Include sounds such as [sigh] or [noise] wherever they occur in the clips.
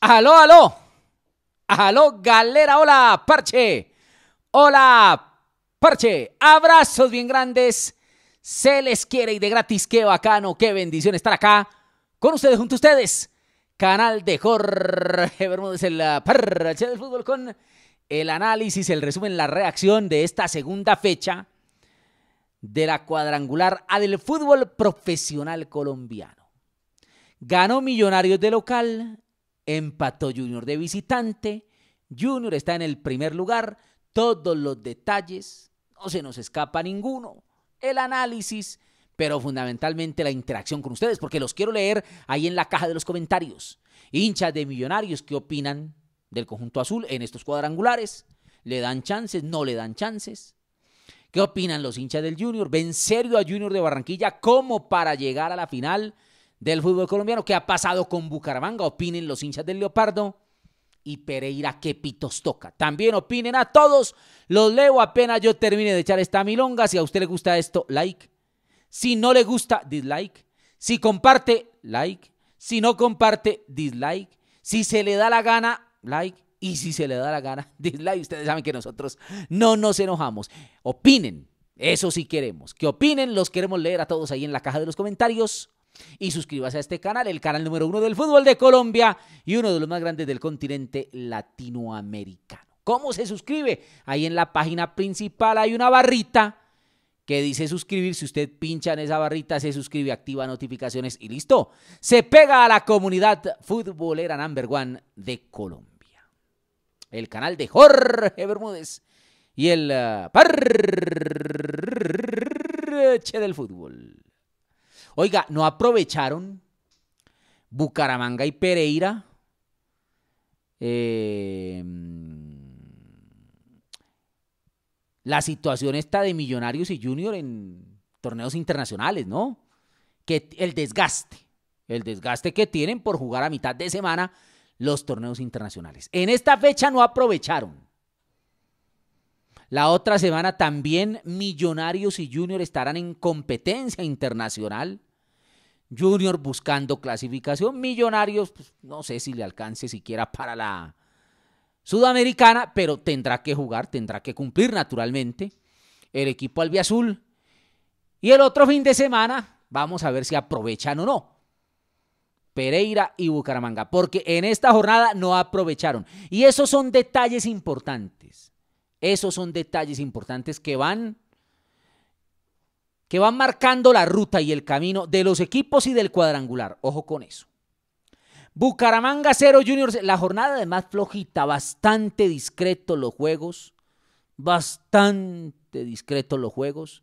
Aló, aló. Aló, galera. Hola, parche. Hola, parche. Abrazos bien grandes. Se les quiere y de gratis. Qué bacano, qué bendición estar acá con ustedes, junto a ustedes. Canal de Jorge Bermúdez, el ah, parche del fútbol con el análisis, el resumen, la reacción de esta segunda fecha de la cuadrangular A del fútbol profesional colombiano. Ganó Millonarios de local, Empató Junior de visitante. Junior está en el primer lugar. Todos los detalles, no se nos escapa ninguno. El análisis, pero fundamentalmente la interacción con ustedes, porque los quiero leer ahí en la caja de los comentarios. Hinchas de millonarios, ¿qué opinan del conjunto azul en estos cuadrangulares? ¿Le dan chances? ¿No le dan chances? ¿Qué opinan los hinchas del Junior? ¿Ven serio a Junior de Barranquilla como para llegar a la final? del fútbol colombiano. ¿Qué ha pasado con Bucaramanga? Opinen los hinchas del Leopardo y Pereira que pitos toca. También opinen a todos. Los leo apenas yo termine de echar esta milonga. Si a usted le gusta esto, like. Si no le gusta, dislike. Si comparte, like. Si no comparte, dislike. Si se le da la gana, like. Y si se le da la gana, [laughs] dislike. Ustedes saben que nosotros no nos enojamos. Opinen. Eso sí queremos. Que opinen. Los queremos leer a todos ahí en la caja de los comentarios. Y suscríbase a este canal, el canal número uno del fútbol de Colombia y uno de los más grandes del continente latinoamericano. ¿Cómo se suscribe? Ahí en la página principal hay una barrita que dice suscribir. Si usted pincha en esa barrita, se suscribe, activa notificaciones y listo. Se pega a la comunidad futbolera number one de Colombia. El canal de Jorge Bermúdez y el ah, parche del fútbol. Oiga, ¿no aprovecharon Bucaramanga y Pereira? Eh, la situación está de Millonarios y Junior en torneos internacionales, ¿no? Que el desgaste, el desgaste que tienen por jugar a mitad de semana los torneos internacionales. En esta fecha no aprovecharon. La otra semana también Millonarios y Junior estarán en competencia internacional. Junior buscando clasificación. Millonarios, pues, no sé si le alcance siquiera para la Sudamericana, pero tendrá que jugar, tendrá que cumplir naturalmente el equipo albiazul. Y el otro fin de semana, vamos a ver si aprovechan o no. Pereira y Bucaramanga, porque en esta jornada no aprovecharon. Y esos son detalles importantes. Esos son detalles importantes que van que van marcando la ruta y el camino de los equipos y del cuadrangular. Ojo con eso. Bucaramanga 0 Juniors, la jornada de más flojita, bastante discreto los juegos, bastante discreto los juegos,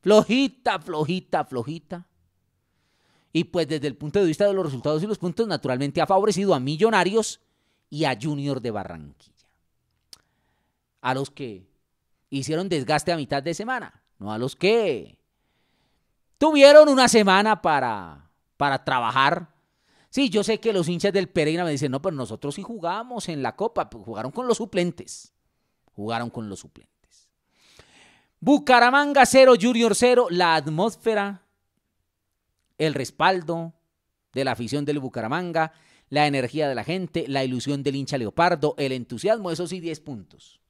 flojita, flojita, flojita. Y pues desde el punto de vista de los resultados y los puntos, naturalmente ha favorecido a Millonarios y a Junior de Barranquilla, a los que hicieron desgaste a mitad de semana, no a los que Tuvieron una semana para, para trabajar. Sí, yo sé que los hinchas del Pereira me dicen, no, pero nosotros sí jugamos en la Copa, pues, jugaron con los suplentes. Jugaron con los suplentes. Bucaramanga 0, Junior 0, la atmósfera, el respaldo de la afición del Bucaramanga, la energía de la gente, la ilusión del hincha Leopardo, el entusiasmo, eso sí, 10 puntos.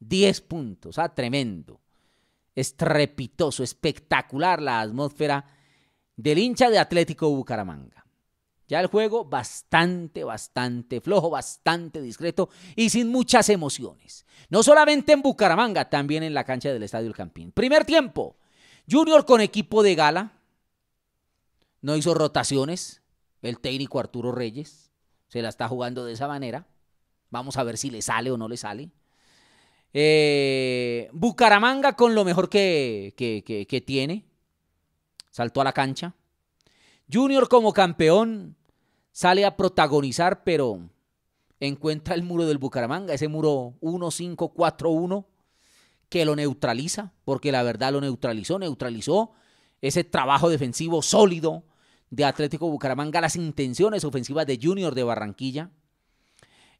10 puntos, ah, tremendo estrepitoso, espectacular la atmósfera del hincha de Atlético Bucaramanga. Ya el juego bastante, bastante flojo, bastante discreto y sin muchas emociones. No solamente en Bucaramanga, también en la cancha del Estadio El Campín. Primer tiempo, Junior con equipo de gala, no hizo rotaciones, el técnico Arturo Reyes se la está jugando de esa manera. Vamos a ver si le sale o no le sale. Eh, Bucaramanga con lo mejor que, tiene. Saltó a la cancha. Junior como campeón sale a protagonizar, pero encuentra el muro del Bucaramanga, ese muro 1-5-4-1 que lo neutraliza, porque la verdad lo neutralizó, neutralizó ese trabajo defensivo sólido de Atlético Bucaramanga, las intenciones ofensivas de Junior de Barranquilla.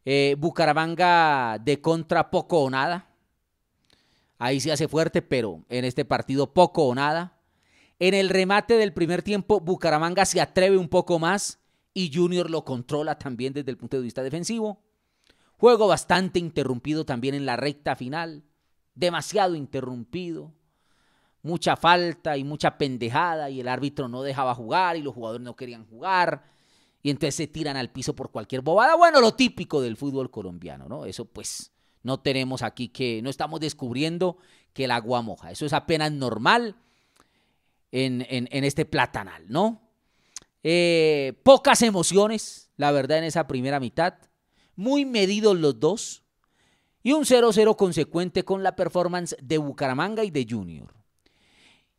Eh, Bucaramanga de contra poco o nada. Ahí se hace fuerte, pero en este partido poco o nada. En el remate del primer tiempo, Bucaramanga se atreve un poco más y Junior lo controla también desde el punto de vista defensivo. Juego bastante interrumpido también en la recta final, demasiado interrumpido. Mucha falta y mucha pendejada y el árbitro no dejaba jugar y los jugadores no querían jugar y entonces se tiran al piso por cualquier bobada. Bueno, lo típico del fútbol colombiano, ¿no? Eso pues no tenemos aquí que, no estamos descubriendo que el agua moja. Eso es apenas normal en, en, este platanal, ¿no? Eh, pocas emociones, la verdad, en esa primera mitad. Muy medidos los dos. Y un 0-0 consecuente con la performance de Bucaramanga y de Junior.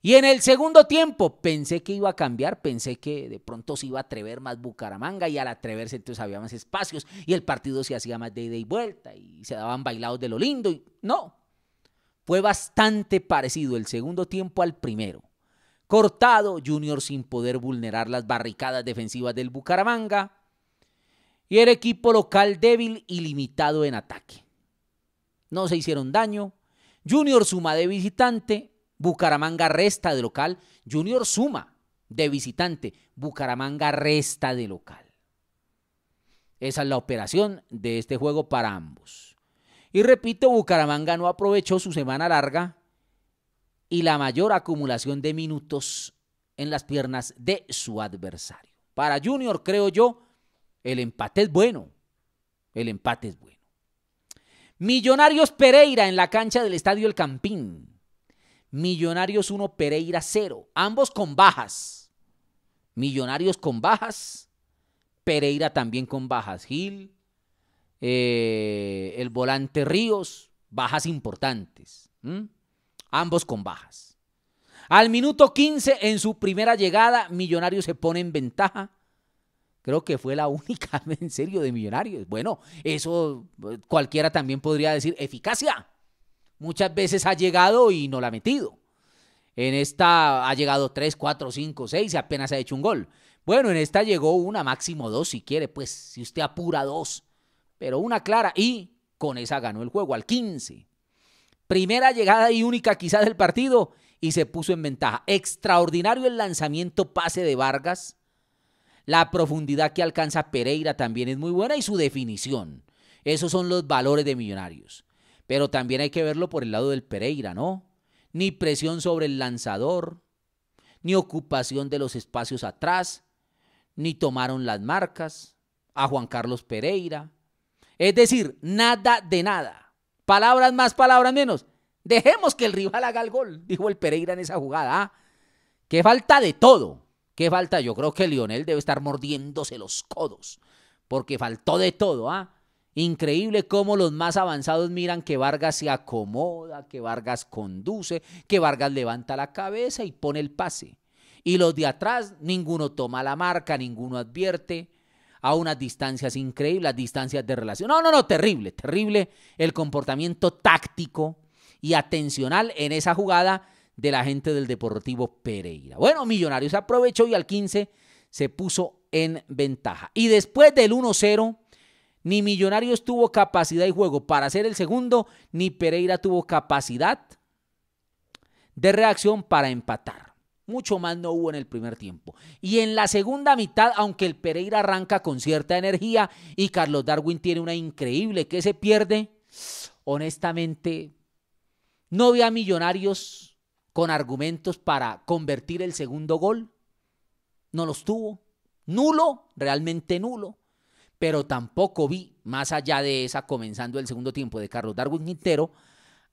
Y en el segundo tiempo pensé que iba a cambiar, pensé que de pronto se iba a atrever más Bucaramanga y al atreverse entonces había más espacios y el partido se hacía más de ida y vuelta y se daban bailados de lo lindo. Y... No, fue bastante parecido el segundo tiempo al primero. Cortado, Junior sin poder vulnerar las barricadas defensivas del Bucaramanga y el equipo local débil y limitado en ataque. No se hicieron daño. Junior suma de visitante, Bucaramanga resta de local. Junior suma de visitante. Bucaramanga resta de local. Esa es la operación de este juego para ambos. Y repito, Bucaramanga no aprovechó su semana larga y la mayor acumulación de minutos en las piernas de su adversario. Para Junior, creo yo, el empate es bueno. El empate es bueno. Millonarios Pereira en la cancha del Estadio El Campín. Millonarios 1, Pereira 0. Ambos con bajas. Millonarios con bajas. Pereira también con bajas. Gil, eh, el volante Ríos, bajas importantes. Ambos con bajas. Al minuto 15, en su primera llegada, Millonarios se pone en ventaja. Creo que fue la única, [laughs] en serio, de Millonarios. Bueno, eso eh, cualquiera también podría decir eficacia muchas veces ha llegado y no la ha metido. En esta ha llegado 3, 4, 5, 6 y apenas ha hecho un gol. Bueno, en esta llegó una, máximo dos si quiere, pues si usted apura dos, pero una clara y con esa ganó el juego al 15. Primera llegada y única quizás del partido y se puso en ventaja. Extraordinario el lanzamiento pase de Vargas. La profundidad que alcanza Pereira también es muy buena y su definición. Esos son los valores de Millonarios. Pero también hay que verlo por el lado del Pereira, ¿no? Ni presión sobre el lanzador, ni ocupación de los espacios atrás, ni tomaron las marcas a Juan Carlos Pereira. Es decir, nada de nada. Palabras más, palabras menos. Dejemos que el rival haga el gol, dijo el Pereira en esa jugada. ¿ah? Qué falta de todo. Qué falta. Yo creo que Lionel debe estar mordiéndose los codos, porque faltó de todo. ¿ah? Increíble cómo los más avanzados miran que Vargas se acomoda, que Vargas conduce, que Vargas levanta la cabeza y pone el pase. Y los de atrás, ninguno toma la marca, ninguno advierte a unas distancias increíbles, distancias de relación. No, no, no, terrible, terrible el comportamiento táctico y atencional en esa jugada de la gente del Deportivo Pereira. Bueno, Millonarios aprovechó y al 15 se puso en ventaja. Y después del 1-0 ni Millonarios tuvo capacidad y juego para hacer el segundo, ni Pereira tuvo capacidad de reacción para empatar. Mucho más no hubo en el primer tiempo. Y en la segunda mitad, aunque el Pereira arranca con cierta energía y Carlos Darwin tiene una increíble que se pierde, honestamente, no ve a Millonarios con argumentos para convertir el segundo gol. No los tuvo. Nulo, realmente nulo pero tampoco vi, más allá de esa comenzando el segundo tiempo de Carlos Darwin Quintero,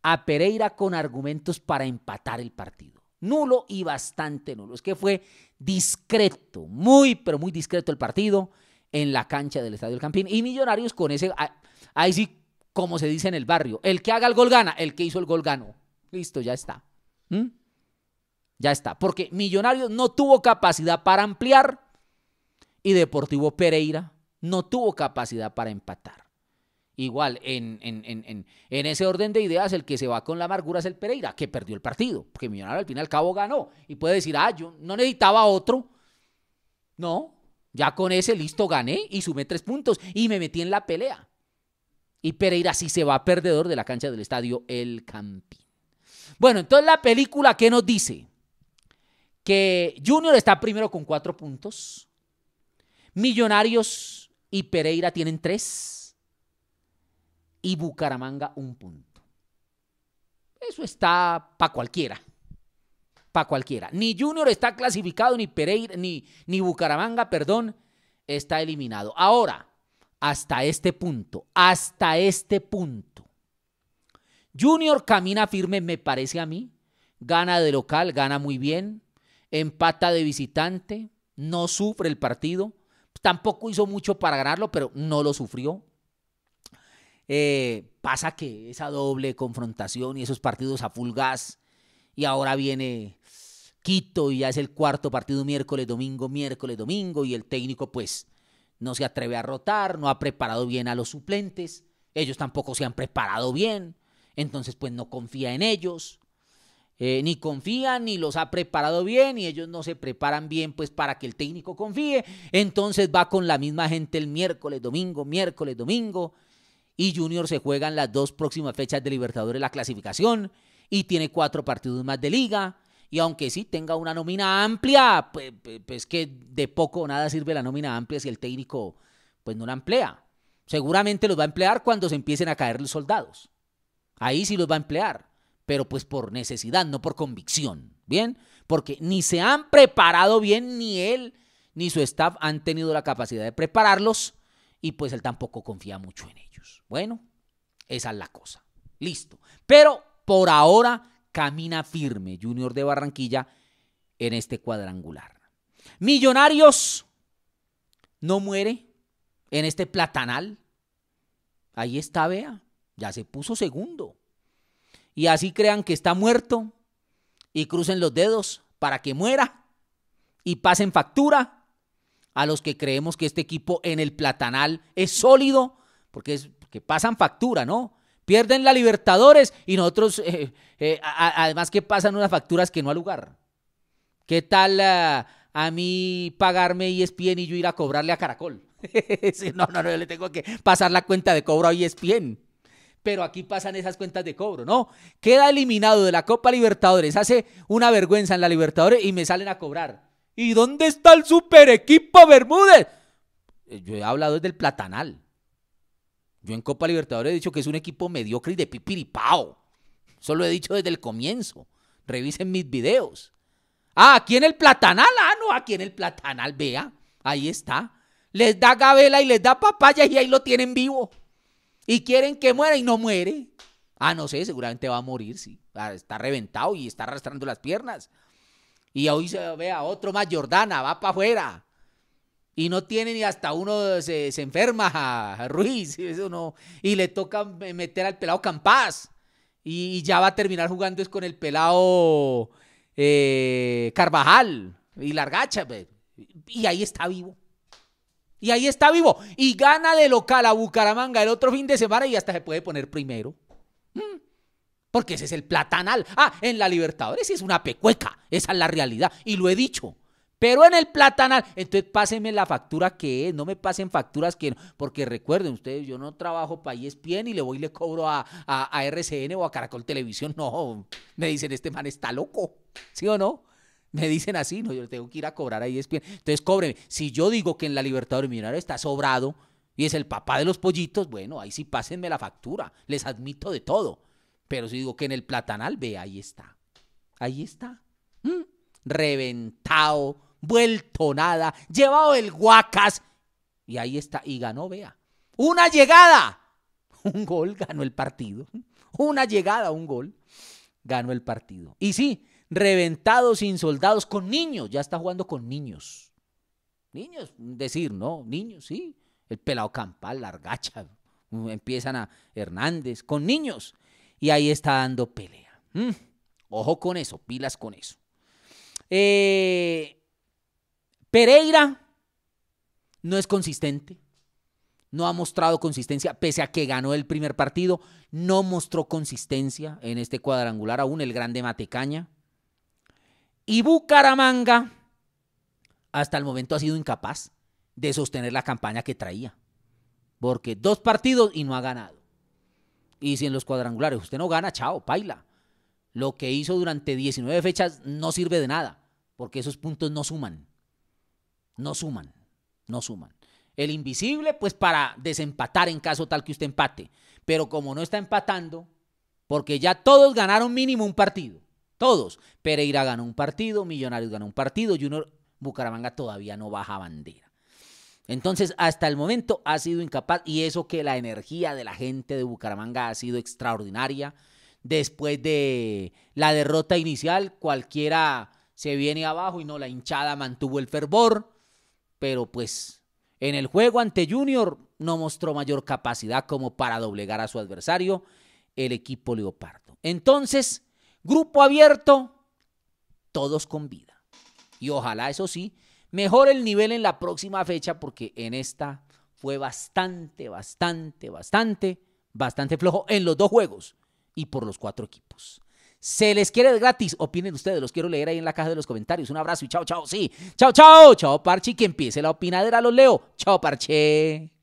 a Pereira con argumentos para empatar el partido. Nulo y bastante nulo. Es que fue discreto, muy, pero muy discreto el partido en la cancha del Estadio del Campín. Y Millonarios con ese, ah, ahí sí, como se dice en el barrio, el que haga el gol gana, el que hizo el gol ganó. Listo, ya está. ¿Mm? Ya está. Porque Millonarios no tuvo capacidad para ampliar y Deportivo Pereira no tuvo capacidad para empatar. Igual, en, ese orden de ideas, el que se va con la amargura es el Pereira, que perdió el partido, porque Millonario al fin y al cabo ganó. Y puede decir, ah, yo no necesitaba otro. No, ya con ese listo gané y sumé tres puntos y me metí en la pelea. Y Pereira sí se va perdedor de la cancha del estadio El Campín. Bueno, entonces la película, ¿qué nos dice? Que Junior está primero con cuatro puntos. Millonarios y Pereira tienen tres y Bucaramanga un punto. Eso está para cualquiera. Para cualquiera. Ni Junior está clasificado, ni Pereira, ni, ni Bucaramanga, perdón, está eliminado. Ahora, hasta este punto, hasta este punto. Junior camina firme, me parece a mí. Gana de local, gana muy bien. Empata de visitante, no sufre el partido Tampoco hizo mucho para ganarlo, pero no lo sufrió. Eh, pasa que esa doble confrontación y esos partidos a full gas, y ahora viene Quito y ya es el cuarto partido miércoles, domingo, miércoles, domingo, y el técnico pues no se atreve a rotar, no ha preparado bien a los suplentes, ellos tampoco se han preparado bien, entonces pues no confía en ellos. Eh, ni confían, ni los ha preparado bien, y ellos no se preparan bien pues para que el técnico confíe. Entonces va con la misma gente el miércoles, domingo, miércoles, domingo, y Junior se juegan las dos próximas fechas de Libertadores la clasificación, y tiene cuatro partidos más de liga, y aunque sí tenga una nómina amplia, pues, que de poco o nada sirve la nómina amplia si el técnico pues no la emplea. Seguramente los va a emplear cuando se empiecen a caer los soldados. Ahí sí los va a emplear pero pues por necesidad, no por convicción, ¿bien? Porque ni se han preparado bien, ni él ni su staff han tenido la capacidad de prepararlos y pues él tampoco confía mucho en ellos. Bueno, esa es la cosa. Listo. Pero por ahora camina firme Junior de Barranquilla en este cuadrangular. Millonarios no muere en este platanal. Ahí está, vea. Ya se puso segundo y así crean que está muerto y crucen los dedos para que muera y pasen factura a los que creemos que este equipo en el platanal es sólido, porque es que pasan factura, ¿no? Pierden la Libertadores y nosotros, eh, eh, además que pasan unas facturas que no al lugar. ¿Qué tal eh, a mí pagarme y e ESPN y yo ir a cobrarle a Caracol? [laughs] no, no, no, yo le tengo que pasar la cuenta de cobro a ESPN pero aquí pasan esas cuentas de cobro, ¿no? Queda eliminado de la Copa Libertadores, hace una vergüenza en la Libertadores y me salen a cobrar. ¿Y dónde está el super equipo Bermúdez? Eh, yo he hablado desde el platanal. Yo en Copa Libertadores he dicho que es un equipo mediocre y de pipiripao. Eso lo he dicho desde el comienzo. Revisen mis videos. Ah, aquí en el platanal. Ah, no, aquí en el platanal, vea. Ahí está. Les da gabela y les da papaya y ahí lo tienen vivo y quieren que muera y no muere. Ah, no sé, seguramente va a morir, sí. Ah, está reventado y está arrastrando las piernas. Y hoy se ve a otro más Jordana, va para afuera. Y no tiene ni hasta uno se, se enferma, [laughs] Ruiz, eso no. Y le toca meter al pelado Campás. Y, ya va a terminar jugando es con el pelado eh, Carvajal y Largacha. Y ahí está vivo. Y ahí está vivo. Y gana de local a Bucaramanga el otro fin de semana y hasta se puede poner primero. Mm. Porque ese es el platanal. Ah, en la Libertadores es una pecueca. Esa es la realidad. Y lo he dicho. Pero en el platanal, entonces pásenme la factura que es, no me pasen facturas que no, porque recuerden ustedes, yo no trabajo para ESPN y le voy y le cobro a, a RCN o a Caracol Televisión, no, me dicen, este man está loco, ¿sí o no? me dicen así, no, yo tengo que ir a cobrar ahí e Entonces, cóbreme. Si yo digo que en la libertad Millonario está sobrado y es el papá de los pollitos, bueno, ahí sí pásenme la factura, les admito de todo. Pero si digo que en el platanal, vea, ahí está. Ahí está. ¿Mm? Reventado, vuelto nada, llevado el guacas. Y ahí está, y ganó, vea. Una llegada, [laughs] un gol ganó el partido. Una llegada, un gol ganó el partido. Y sí, reventados, sin soldados, con niños, ya está jugando con niños. Niños, decir, no, niños, sí. El pelado campal, largacha, mm, empiezan a Hernández, con niños. Y ahí está dando pelea. Mm. ojo con eso, pilas con eso. Eh, Pereira no es consistente no ha mostrado consistencia, pese a que ganó el primer partido, no mostró consistencia en este cuadrangular aún el grande Matecaña. Y Bucaramanga, hasta el momento, ha sido incapaz de sostener la campaña que traía. Porque dos partidos y no ha ganado. Y si en los cuadrangulares usted no gana, chao, paila. Lo que hizo durante 19 fechas no sirve de nada, porque esos puntos no suman. No suman, no suman. El invisible, pues para desempatar en caso tal que usted empate. Pero como no está empatando, porque ya todos ganaron mínimo un partido, todos. Pereira ganó un partido, Millonarios ganó un partido, Junior Bucaramanga todavía no baja bandera. Entonces, hasta el momento ha sido incapaz, y eso que la energía de la gente de Bucaramanga ha sido extraordinaria. Después de la derrota inicial, cualquiera se viene abajo y no, la hinchada mantuvo el fervor, pero pues en el juego ante Junior no mostró mayor capacidad como para doblegar a su adversario, el equipo Leopardo. Entonces, Grupo abierto, todos con vida. Y ojalá, eso sí, mejore el nivel en la próxima fecha porque en esta fue bastante, bastante, bastante, bastante flojo en los dos juegos y por los cuatro equipos. Se les quiere gratis. Opinen ustedes, los quiero leer ahí en la caja de los comentarios. Un abrazo y chao, chao, sí. Chao, chao, chao, Parche. Que empiece la opinadera, los leo. Chao, Parche.